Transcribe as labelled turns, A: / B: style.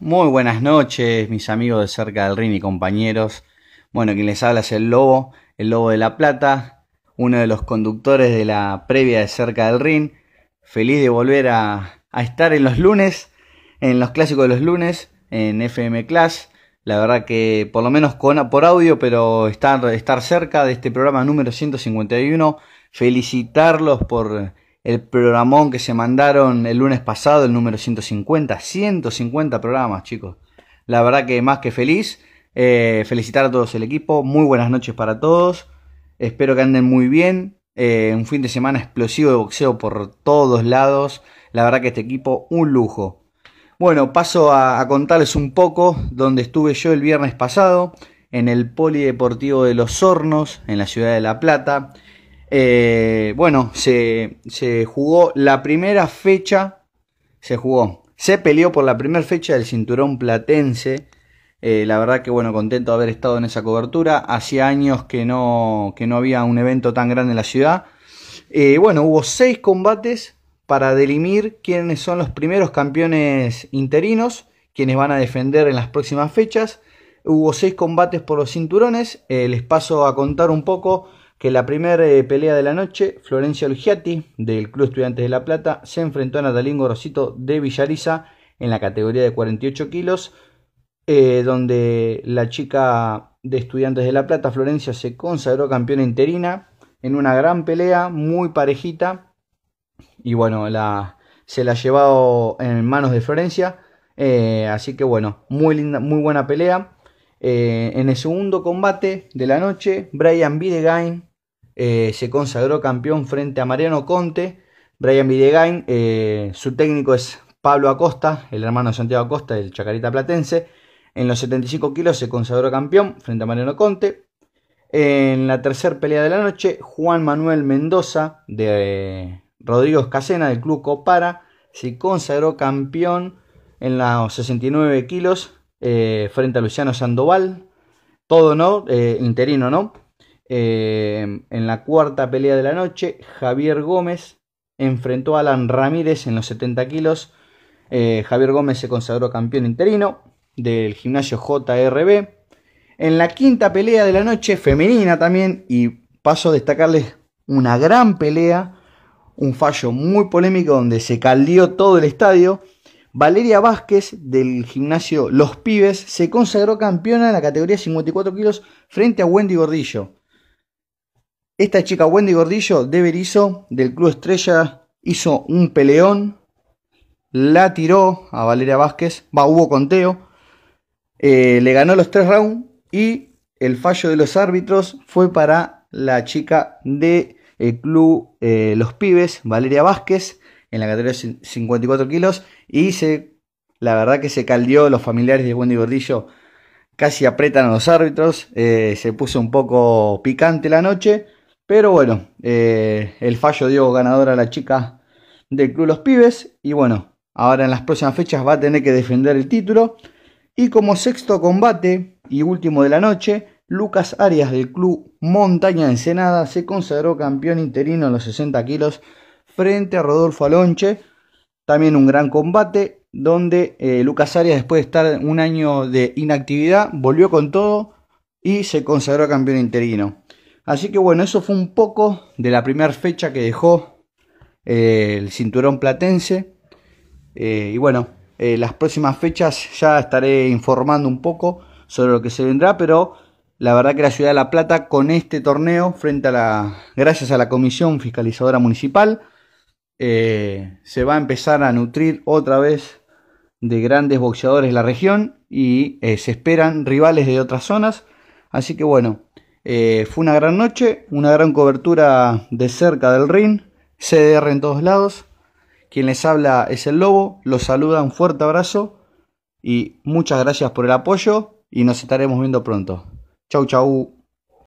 A: Muy buenas noches, mis amigos de cerca del Rin y compañeros. Bueno, quien les habla es el Lobo, el Lobo de la Plata, uno de los conductores de la previa de cerca del Rin, Feliz de volver a, estar en los lunes, en los clásicos de los lunes, en FM Class. La verdad que por lo menos con, por audio, pero estar, estar cerca de este programa número 151. Felicitarlos por el programón que se mandaron el lunes pasado, el número 150, 150 programas, chicos. La verdad que más que feliz. Eh, felicitar a todos el equipo. Muy buenas noches para todos. Espero que anden muy bien. Eh, un fin de semana explosivo de boxeo por todos lados. La verdad que este equipo, un lujo. Bueno, paso a, a contarles un poco donde estuve yo el viernes pasado, en el Polideportivo de Los Hornos, en la ciudad de La Plata. Eh, bueno, se, jugó la primera fecha, se jugó, se peleó por la primera fecha del cinturón platense. Eh, la verdad que bueno, contento de haber estado en esa cobertura. Hacía años que no, que no había un evento tan grande en la ciudad. Eh, bueno, hubo seis combates para delimir quiénes son los primeros campeones interinos, quienes van a defender en las próximas fechas. Hubo seis combates por los cinturones. les paso a contar un poco que la primera eh, pelea de la noche, Florencia Olgiati, del Club Estudiantes de La Plata, se enfrentó a Natalín Rosito de Villariza en la categoría de 48 kilos, eh, donde la chica de Estudiantes de La Plata, Florencia, se consagró campeona interina en una gran pelea, muy parejita, y bueno, la, se la ha llevado en manos de Florencia, eh, así que bueno, muy linda, muy buena pelea. en el segundo combate de la noche, Brian Bidegain eh, se consagró campeón frente a Mariano Conte. Brian Videgain, eh, su técnico es Pablo Acosta, el hermano de Santiago Acosta, del Chacarita Platense. En los 75 kilos se consagró campeón frente a Mariano Conte. En la tercera pelea de la noche, Juan Manuel Mendoza de eh, Rodrigo Casena, del Club Copara se consagró campeón en los 69 kilos frente a Luciano Sandoval. Todo no, interino no. Eh, en la cuarta pelea de la noche, Javier Gómez enfrentó a Alan Ramírez en los 70 kilos. Eh, Javier Gómez se consagró campeón interino del gimnasio JRB. En la quinta pelea de la noche, femenina también, y paso a destacarles una gran pelea, un fallo muy polémico donde se caldió todo el estadio. Valeria Vázquez del gimnasio Los Pibes se consagró campeona en la categoría 54 kilos frente a Wendy Gordillo. Esta chica Wendy Gordillo de Berizo del Club Estrella hizo un peleón, la tiró a Valeria Vázquez, va, hubo conteo, eh, le ganó los tres rounds y el fallo de los árbitros fue para la chica del el eh, Club eh, Los Pibes, Valeria Vázquez, en la categoría de 54 kilos y se, la verdad que se caldeó los familiares de Wendy Gordillo casi apretan a los árbitros, se puso un poco picante la noche pero bueno, eh, el fallo dio ganador a la chica del Club Los Pibes. Y bueno, ahora en las próximas fechas va a tener que defender el título. Y como sexto combate y último de la noche, Lucas Arias del Club Montaña Ensenada se consagró campeón interino en los 60 kilos frente a Rodolfo Alonche. También un gran combate donde eh, Lucas Arias, después de estar un año de inactividad, volvió con todo y se consagró campeón interino. Así que bueno, eso fue un poco de la primera fecha que dejó eh, el cinturón platense. Eh, y bueno, eh, las próximas fechas ya estaré informando un poco sobre lo que se vendrá, pero la verdad que la ciudad de La Plata con este torneo, frente a la, gracias a la comisión fiscalizadora municipal, se va a empezar a nutrir otra vez de grandes boxeadores de la región y se esperan rivales de otras zonas. Así que bueno, eh, fue una gran noche, una gran cobertura de cerca del ring, CDR en todos lados. Quien les habla es el Lobo, los saluda, un fuerte abrazo y muchas gracias por el apoyo y nos estaremos viendo pronto. Chau chau.